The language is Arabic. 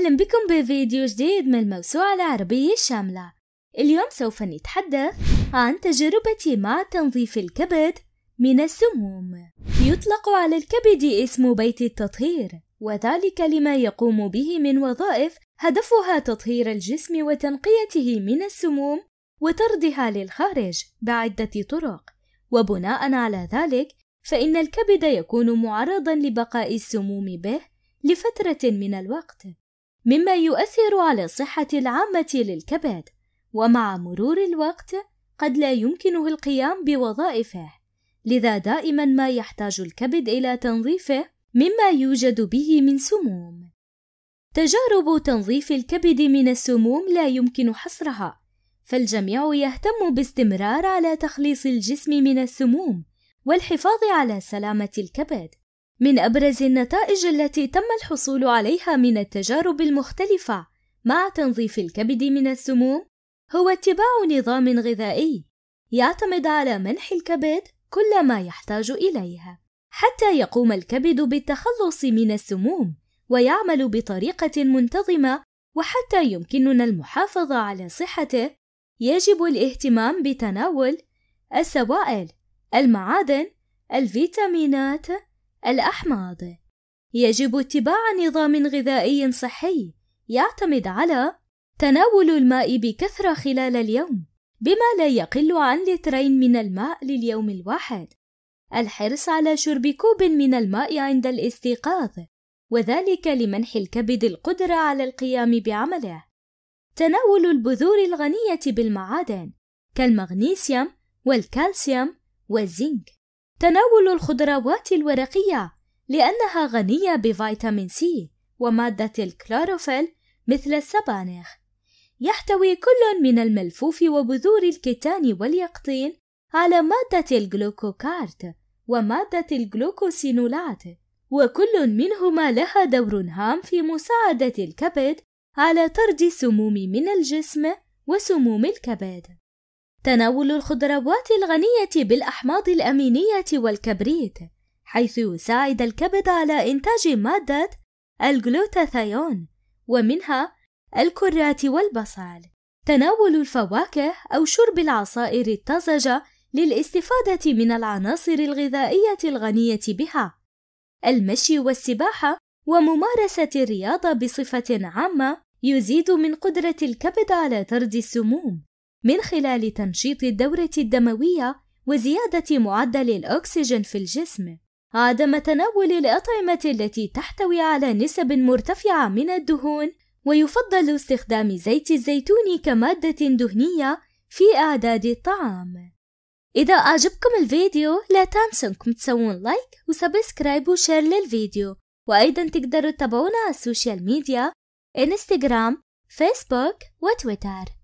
أهلا بكم بفيديو جديد من الموسوعة العربية الشاملة اليوم سوف نتحدث عن تجربتي مع تنظيف الكبد من السموم يطلق على الكبد اسم بيت التطهير وذلك لما يقوم به من وظائف هدفها تطهير الجسم وتنقيته من السموم وطردها للخارج بعدة طرق وبناء على ذلك فإن الكبد يكون معرضا لبقاء السموم به لفترة من الوقت مما يؤثر على الصحة العامة للكبد، ومع مرور الوقت قد لا يمكنه القيام بوظائفه، لذا دائما ما يحتاج الكبد إلى تنظيفه مما يوجد به من سموم. تجارب تنظيف الكبد من السموم لا يمكن حصرها، فالجميع يهتم باستمرار على تخليص الجسم من السموم والحفاظ على سلامة الكبد. من أبرز النتائج التي تم الحصول عليها من التجارب المختلفة مع تنظيف الكبد من السموم هو اتباع نظام غذائي يعتمد على منح الكبد كل ما يحتاج إليه حتى يقوم الكبد بالتخلص من السموم ويعمل بطريقة منتظمة وحتى يمكننا المحافظة على صحته يجب الاهتمام بتناول السوائل المعادن الفيتامينات الأحماض يجب اتباع نظام غذائي صحي يعتمد على تناول الماء بكثرة خلال اليوم بما لا يقل عن لترين من الماء لليوم الواحد الحرص على شرب كوب من الماء عند الاستيقاظ وذلك لمنح الكبد القدرة على القيام بعمله تناول البذور الغنية بالمعادن كالمغنيسيوم والكالسيوم والزنك تناول الخضروات الورقية لأنها غنية بفيتامين سي ومادة الكلوروفيل مثل السبانخ يحتوي كل من الملفوف وبذور الكتان واليقطين على مادة الجلوكوكارت ومادة الجلوكوسينولات وكل منهما لها دور هام في مساعدة الكبد على طرد السموم من الجسم وسموم الكبد تناول الخضروات الغنية بالأحماض الأمينية والكبريت، حيث يساعد الكبد على إنتاج مادة الجلوتاثيون ومنها الكرات والبصل. تناول الفواكه أو شرب العصائر الطازجة للاستفادة من العناصر الغذائية الغنية بها. المشي والسباحة وممارسة الرياضة بصفة عامة يزيد من قدرة الكبد على طرد السموم. من خلال تنشيط الدورة الدموية وزيادة معدل الأكسجين في الجسم. عدم تناول الأطعمة التي تحتوي على نسب مرتفعة من الدهون، ويفضل استخدام زيت الزيتون كمادة دهنية في إعداد الطعام. إذا أعجبكم الفيديو لا تنسوا أنكم تسوون لايك وسبسكرايب وشير للفيديو وأيضا تقدروا تتابعونا على السوشيال ميديا إنستغرام فيسبوك وتويتر